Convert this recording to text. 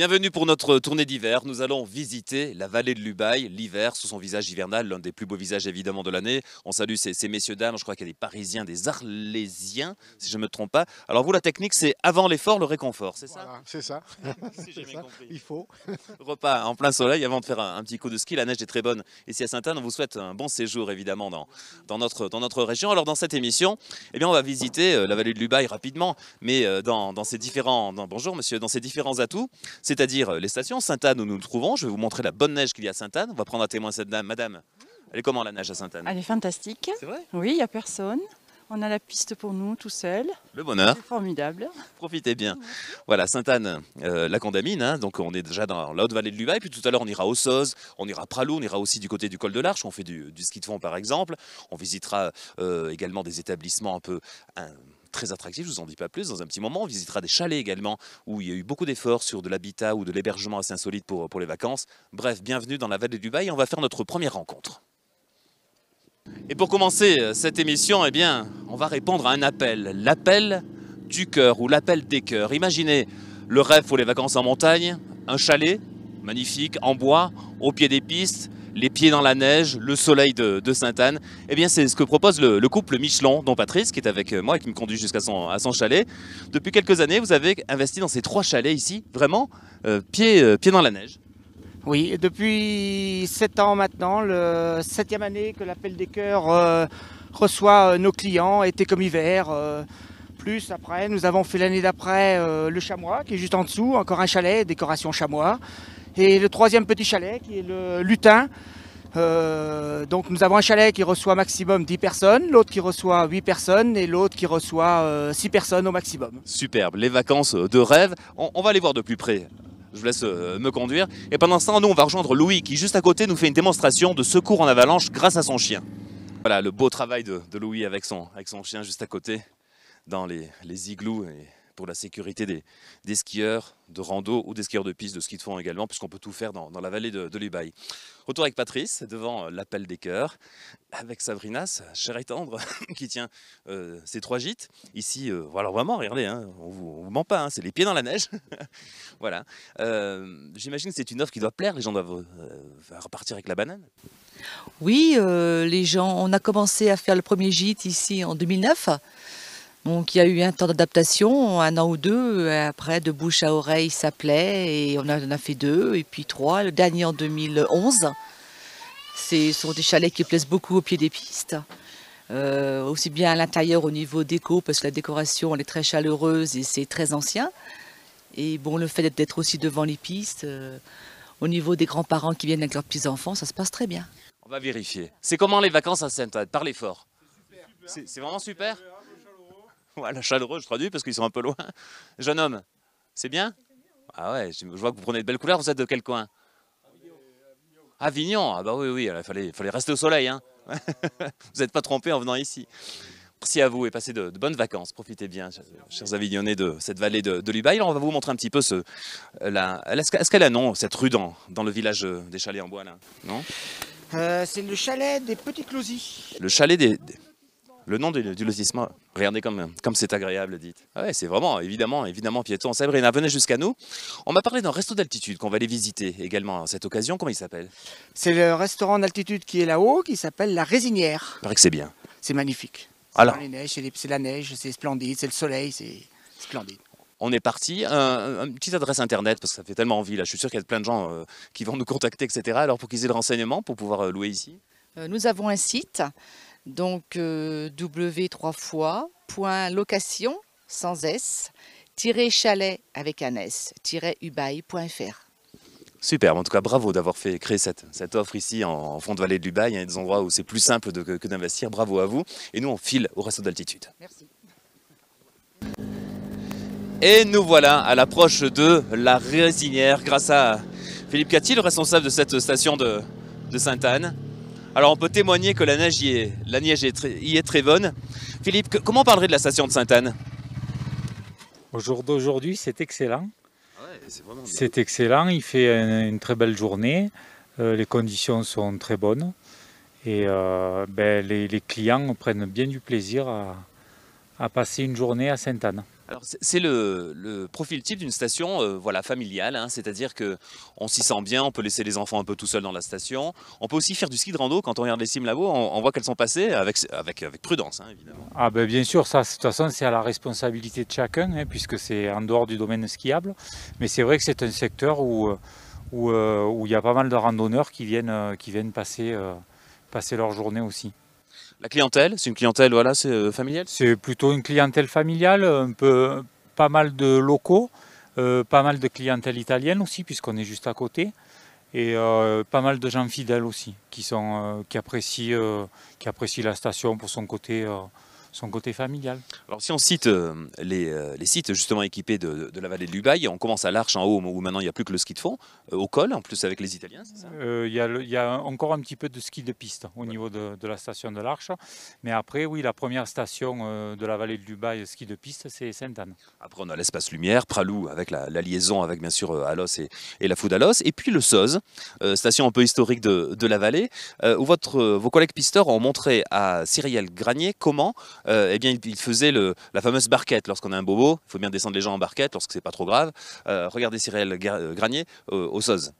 Bienvenue pour notre tournée d'hiver. Nous allons visiter la vallée de l'Ubaï, l'hiver sous son visage hivernal, l'un des plus beaux visages évidemment de l'année. On salue ces, messieurs dames, je crois qu'il y a des Parisiens, des Arlésiens, si je ne me trompe pas. Alors vous, la technique, c'est avant l'effort, le réconfort, c'est ça C'est ça. si j'ai bien compris. Il faut. Repas en plein soleil avant de faire un, petit coup de ski. La neige est très bonne ici à Sainte-Anne. On vous souhaite un bon séjour évidemment dans, dans, notre, dans notre région. Alors dans cette émission, eh bien, on va visiter euh, la vallée de l'Ubaï rapidement, mais euh, dans, dans ces différents, dans, bonjour monsieur, dans ces différents atouts c'est-à-dire euh, les stations. Sainte-Anne, où nous nous trouvons, je vais vous montrer la bonne neige qu'il y a à Sainte-Anne. On va prendre un témoin cette dame. Madame, elle est comment la neige à Sainte-Anne Elle est fantastique. C'est vrai Oui, il n'y a personne. On a la piste pour nous tout seul. Le bonheur. formidable. Profitez bien. Voilà, Sainte-Anne, euh, la Condamine. Hein. donc on est déjà dans la haute vallée de Et Puis tout à l'heure, on ira au Sauze, on ira à Pralou, on ira aussi du côté du col de l'Arche. On fait du, ski de fond, par exemple. On visitera euh, également des établissements un peu très attractif, je vous en dis pas plus. Dans un petit moment, on visitera des chalets également, où il y a eu beaucoup d'efforts sur de l'habitat ou de l'hébergement assez insolite pour, les vacances. Bref, bienvenue dans la vallée du Bail, on va faire notre première rencontre. Et pour commencer euh, cette émission, eh bien, on va répondre à un appel, l'appel du cœur ou l'appel des cœurs. Imaginez le rêve pour les vacances en montagne, un chalet magnifique, en bois, au pied des pistes, les pieds dans la neige, le soleil de, Sainte-Anne. Eh bien, c'est ce que propose le, couple Michelon, dont Patrice, qui est avec euh, moi et qui me conduit jusqu'à son, à son chalet. Depuis quelques années, vous avez investi dans ces trois chalets ici, vraiment, euh, euh, pieds, dans la neige. Oui, depuis sept ans maintenant, la septième année que l'appel des cœurs reçoit nos clients, été comme hiver. Plus après, nous avons fait l'année d'après euh, le chamois qui est juste en dessous, encore un chalet, décoration chamois. Et le troisième petit chalet qui est le lutin. Euh, donc nous avons un chalet qui reçoit maximum 10 personnes, l'autre qui reçoit 8 personnes et l'autre qui reçoit 6 euh, personnes au maximum. Superbe, les vacances de rêve, on, va les voir de plus près je vous laisse me conduire. Et pendant ce temps, nous, on va rejoindre Louis qui, juste à côté, nous fait une démonstration de secours en avalanche grâce à son chien. Voilà le beau travail de, Louis avec son chien juste à côté dans les, les igloos et pour la sécurité des, des, skieurs de rando ou des skieurs de piste, de ski de fond également, puisqu'on peut tout faire dans, la vallée de, de l'Ubaï. Retour avec Patrice, devant euh, l'appel des cœurs, avec Sabrina, chère et tendre, qui tient ces euh, ses trois gîtes. Ici, euh, voilà, vraiment, regardez, hein, on ne vous ment pas, hein, c'est les pieds dans la neige. voilà. J'imagine que c'est une offre qui doit plaire, les gens doivent repartir avec la banane. Oui, les gens, on a commencé à faire le premier gîte ici en 2009. Donc il y a eu un temps d'adaptation, un an ou deux, euh, après de bouche à oreille ça plaît, et on en a fait deux, et puis trois, le dernier en 2011. c'est sont des chalets qui plaisent beaucoup au pied des pistes, euh, aussi bien à l'intérieur au niveau déco, parce que la décoration elle est très chaleureuse et c'est très ancien. Et bon, le fait d'être aussi devant les pistes, euh, au niveau des grands-parents qui viennent avec leurs petits-enfants, ça se passe très bien. On va vérifier. C'est comment les vacances à Sainte-Anne Parlez fort. C'est vraiment super voilà, chaleureux, je traduis parce qu'ils sont un peu loin. Jeune homme, c'est bien Ah ouais, je vois que vous prenez de belles couleurs. Vous êtes de quel coin Avignon. Ah bah oui, oui, il fallait, rester au soleil. Hein. vous n'êtes pas trompé en venant ici. Merci à vous et passez de, bonnes vacances. Profitez bien, chers, avignonnés, de cette vallée de, de Alors On va vous montrer un petit peu ce, qu'elle un nom, cette rue dans, dans, le village euh, des chalets en bois, là, non euh, C'est le chalet des Petits Closy. Le chalet des le nom du, du lotissement. Regardez comme comme c'est agréable, dites. Ah c'est vraiment évidemment évidemment piéton. Sabrina, venez jusqu'à nous. On m'a parlé d'un resto d'altitude qu'on va aller visiter également à cette occasion. Comment il s'appelle C'est le restaurant d'altitude qui est là-haut, qui s'appelle la Résinière. Il paraît que c'est bien. C'est magnifique. Alors. C'est la neige, c'est splendide, c'est le soleil, c'est splendide on est parti. Un, une petite adresse internet, parce que ça fait tellement envie. Là. Je suis sûr qu'il y a plein de gens euh, qui vont nous contacter, etc. Alors, pour qu'ils aient le renseignement, pour pouvoir euh, louer ici euh, Nous avons un site donc euh, W 3 fois, sans S, chalet avec un S, tiret Super, en tout cas bravo d'avoir fait créer cette, offre ici en, fond de vallée de l'Ubaï, il y a des endroits où c'est plus simple que, d'investir, bravo à vous. Et nous on file au resto d'altitude. Merci. Et nous voilà à l'approche de la Résinière grâce à Philippe Cathy, responsable de cette station de, de Sainte-Anne. Alors on peut témoigner que la neige y est, très bonne. Philippe, comment parler parlerait de la station de Sainte-Anne Aujourd'hui, c'est excellent. Ah c'est excellent, il fait une, très belle journée, euh, les conditions sont très bonnes et euh, ben, les, clients prennent bien du plaisir à passer une journée à Sainte-Anne c'est le, profil type d'une station euh, voilà, familiale, hein. c'est-à-dire qu'on s'y sent bien, on peut laisser les enfants un peu tout seuls dans la station. On peut aussi faire du ski de rando quand on regarde les sims là on, on voit qu'elles sont passées avec, prudence hein, évidemment. Ah ben, bien sûr, ça de toute façon c'est à la responsabilité de chacun hein, puisque c'est en dehors du domaine skiable. Mais c'est vrai que c'est un secteur où euh, euh, il y a pas mal de randonneurs qui viennent, passer leur journée aussi. La clientèle, c'est une clientèle voilà, c'est euh, familiale C'est plutôt une clientèle familiale, un peu, pas mal de locaux, euh, pas mal de clientèle italienne aussi, puisqu'on est juste à côté, et euh, pas mal de gens fidèles aussi, qui, sont, qui, apprécient, qui apprécient la station pour son côté son côté familial. Alors si on cite euh, euh, les, sites justement équipés de, la vallée de l'Ubaye, on commence à l'Arche en haut où maintenant il n'y a plus que le ski de fond, euh, au col en plus avec les Italiens, c'est ça Il y, a encore un petit peu de ski de piste au niveau de, la station de l'Arche, mais après oui la première station de la vallée de l'Ubaye ski de piste c'est Sainte-Anne. Après on a l'espace lumière, Pralou avec la, liaison avec bien sûr Alos et, la Foudalos Alos, et puis le Soz, station un peu historique de, la vallée, où vos collègues pisteurs ont montré à Cyrielle Granier comment euh, eh bien, il, faisait la fameuse barquette. Lorsqu'on a un bobo, il faut bien descendre les gens en barquette lorsque n'est pas trop grave. Euh, regardez Cyril euh, Granier au SOS.